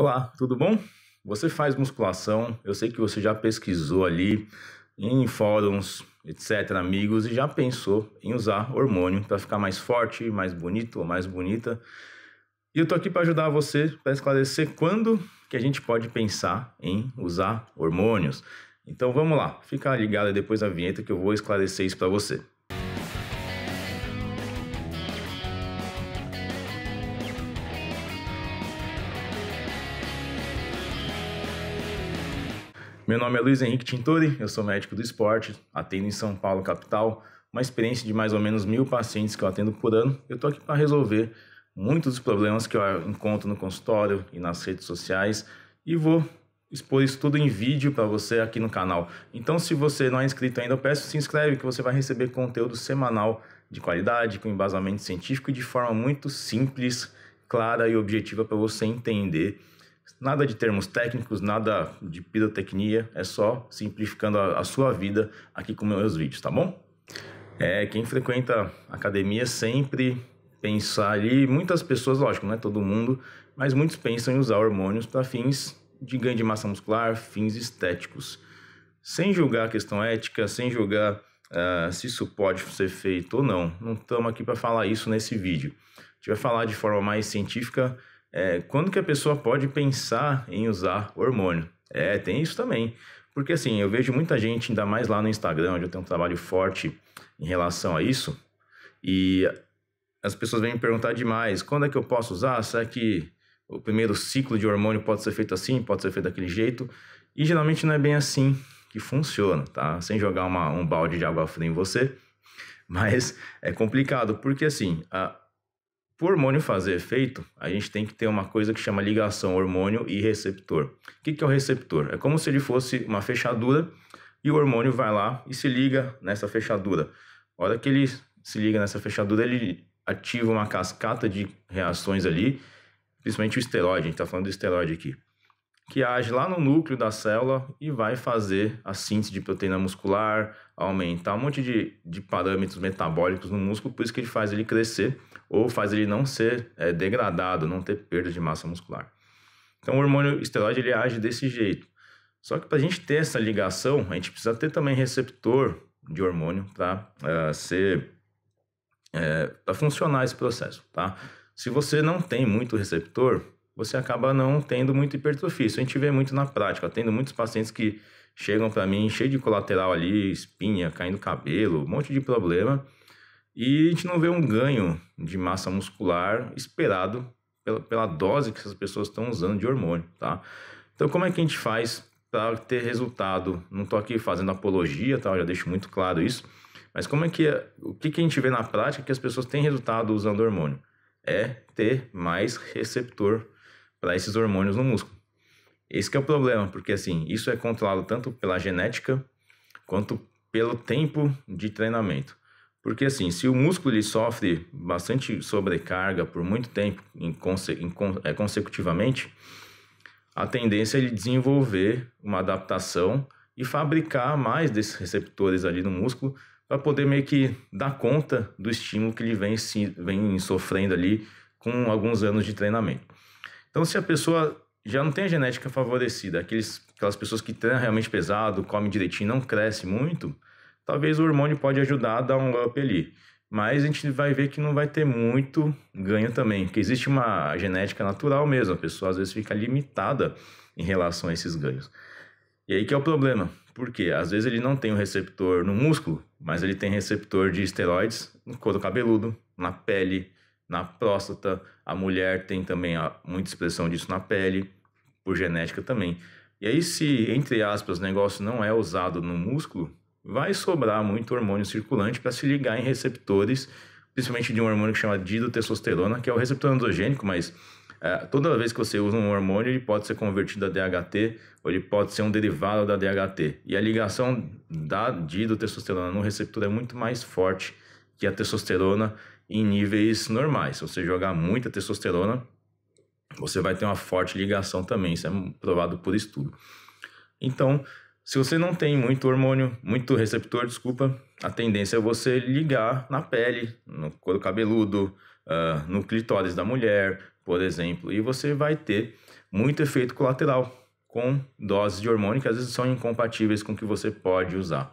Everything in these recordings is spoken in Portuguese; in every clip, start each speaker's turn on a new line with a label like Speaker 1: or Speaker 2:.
Speaker 1: Olá, tudo bom? Você faz musculação, eu sei que você já pesquisou ali em fóruns, etc, amigos, e já pensou em usar hormônio para ficar mais forte, mais bonito ou mais bonita. E eu tô aqui para ajudar você, para esclarecer quando que a gente pode pensar em usar hormônios. Então vamos lá, fica ligado depois da vinheta que eu vou esclarecer isso para você. Meu nome é Luiz Henrique Tintori, eu sou médico do esporte, atendo em São Paulo, capital, uma experiência de mais ou menos mil pacientes que eu atendo por ano. Eu estou aqui para resolver muitos dos problemas que eu encontro no consultório e nas redes sociais e vou expor isso tudo em vídeo para você aqui no canal. Então, se você não é inscrito ainda, eu peço se inscreve que você vai receber conteúdo semanal de qualidade, com embasamento científico e de forma muito simples, clara e objetiva para você entender Nada de termos técnicos, nada de pirotecnia, é só simplificando a, a sua vida aqui com meus vídeos, tá bom? É, quem frequenta academia sempre pensar ali, muitas pessoas, lógico, não é todo mundo, mas muitos pensam em usar hormônios para fins de ganho de massa muscular, fins estéticos. Sem julgar a questão ética, sem julgar uh, se isso pode ser feito ou não. Não estamos aqui para falar isso nesse vídeo. A gente vai falar de forma mais científica é, quando que a pessoa pode pensar em usar hormônio? É, tem isso também. Porque assim, eu vejo muita gente, ainda mais lá no Instagram, onde eu tenho um trabalho forte em relação a isso, e as pessoas vêm me perguntar demais, quando é que eu posso usar? Será que o primeiro ciclo de hormônio pode ser feito assim, pode ser feito daquele jeito? E geralmente não é bem assim que funciona, tá? Sem jogar uma, um balde de água fria em você, mas é complicado, porque assim, a, para o hormônio fazer efeito, a gente tem que ter uma coisa que chama ligação hormônio e receptor. O que, que é o receptor? É como se ele fosse uma fechadura e o hormônio vai lá e se liga nessa fechadura. A hora que ele se liga nessa fechadura, ele ativa uma cascata de reações ali, principalmente o esteroide, a gente está falando do esteroide aqui, que age lá no núcleo da célula e vai fazer a síntese de proteína muscular, aumentar um monte de, de parâmetros metabólicos no músculo, por isso que ele faz ele crescer ou faz ele não ser é, degradado, não ter perda de massa muscular. Então, o hormônio esteroide ele age desse jeito. Só que para a gente ter essa ligação, a gente precisa ter também receptor de hormônio para é, ser é, para funcionar esse processo, tá? Se você não tem muito receptor, você acaba não tendo muito hipertrofia. Isso a gente vê muito na prática, tendo muitos pacientes que chegam para mim cheio de colateral ali, espinha, caindo cabelo, um monte de problema e a gente não vê um ganho de massa muscular esperado pela, pela dose que essas pessoas estão usando de hormônio, tá? Então, como é que a gente faz para ter resultado? Não estou aqui fazendo apologia, tá? Eu já deixo muito claro isso. Mas como é que é, o que, que a gente vê na prática que as pessoas têm resultado usando hormônio? É ter mais receptor para esses hormônios no músculo. Esse é o problema, porque assim, isso é controlado tanto pela genética quanto pelo tempo de treinamento. Porque assim, se o músculo ele sofre bastante sobrecarga por muito tempo em conse em con é, consecutivamente, a tendência é ele desenvolver uma adaptação e fabricar mais desses receptores ali no músculo para poder meio que dar conta do estímulo que ele vem, se, vem sofrendo ali com alguns anos de treinamento. Então, se a pessoa já não tem a genética favorecida, aqueles, aquelas pessoas que treinam realmente pesado, comem direitinho, não cresce muito, talvez o hormônio pode ajudar a dar um up ali. Mas a gente vai ver que não vai ter muito ganho também, porque existe uma genética natural mesmo, a pessoa às vezes fica limitada em relação a esses ganhos. E aí que é o problema, porque às vezes ele não tem um receptor no músculo, mas ele tem receptor de esteroides no couro cabeludo, na pele, na próstata. A mulher tem também muita expressão disso na pele, por genética também. E aí, se, entre aspas, o negócio não é usado no músculo, vai sobrar muito hormônio circulante para se ligar em receptores, principalmente de um hormônio que chama didotestosterona, que é o receptor androgênico, mas é, toda vez que você usa um hormônio, ele pode ser convertido a DHT ou ele pode ser um derivado da DHT. E a ligação da didotestosterona no receptor é muito mais forte que a testosterona em níveis normais. Se você jogar muita testosterona, você vai ter uma forte ligação também, isso é provado por estudo. Então, se você não tem muito hormônio, muito receptor, desculpa, a tendência é você ligar na pele, no couro cabeludo, uh, no clitóris da mulher, por exemplo, e você vai ter muito efeito colateral com doses de hormônio que às vezes são incompatíveis com o que você pode usar.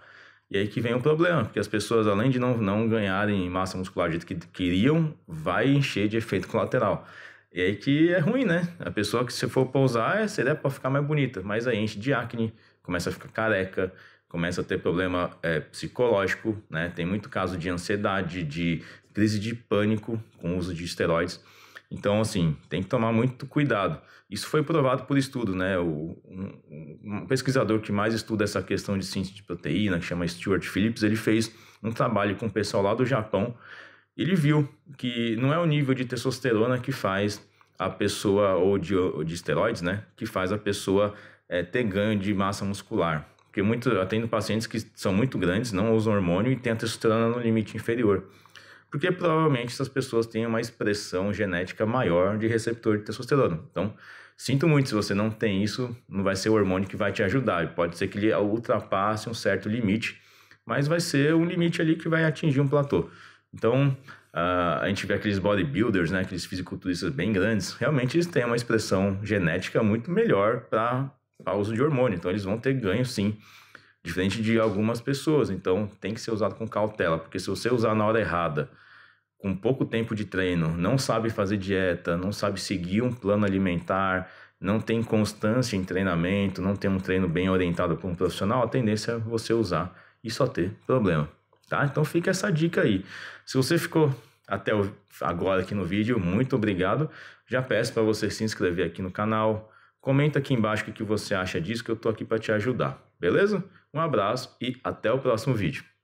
Speaker 1: E aí que vem o problema, porque as pessoas, além de não, não ganharem massa muscular do jeito que queriam, vai encher de efeito colateral. E aí que é ruim, né? A pessoa que se for pousar, seria para ficar mais bonita, mas aí enche de acne, começa a ficar careca, começa a ter problema é, psicológico, né? Tem muito caso de ansiedade, de crise de pânico com o uso de esteroides. Então, assim, tem que tomar muito cuidado. Isso foi provado por estudo, né? O, um, um pesquisador que mais estuda essa questão de síntese de proteína, que chama Stuart Phillips, ele fez um trabalho com o pessoal lá do Japão. Ele viu que não é o nível de testosterona que faz a pessoa, ou de, ou de esteroides, né? Que faz a pessoa é, ter ganho de massa muscular. Porque muito, eu atendo pacientes que são muito grandes, não usam hormônio e têm a testosterona no limite inferior. Porque provavelmente essas pessoas têm uma expressão genética maior de receptor de testosterona. Então, sinto muito, se você não tem isso, não vai ser o hormônio que vai te ajudar. Pode ser que ele ultrapasse um certo limite, mas vai ser um limite ali que vai atingir um platô. Então, Uh, a gente vê aqueles bodybuilders, né, aqueles fisiculturistas bem grandes, realmente eles têm uma expressão genética muito melhor para ao uso de hormônio. Então, eles vão ter ganho sim, diferente de algumas pessoas. Então, tem que ser usado com cautela, porque se você usar na hora errada, com pouco tempo de treino, não sabe fazer dieta, não sabe seguir um plano alimentar, não tem constância em treinamento, não tem um treino bem orientado por um profissional, a tendência é você usar e só ter problema, tá? Então fica essa dica aí. Se você ficou até agora aqui no vídeo, muito obrigado. Já peço para você se inscrever aqui no canal, Comenta aqui embaixo o que você acha disso, que eu estou aqui para te ajudar, beleza? Um abraço e até o próximo vídeo.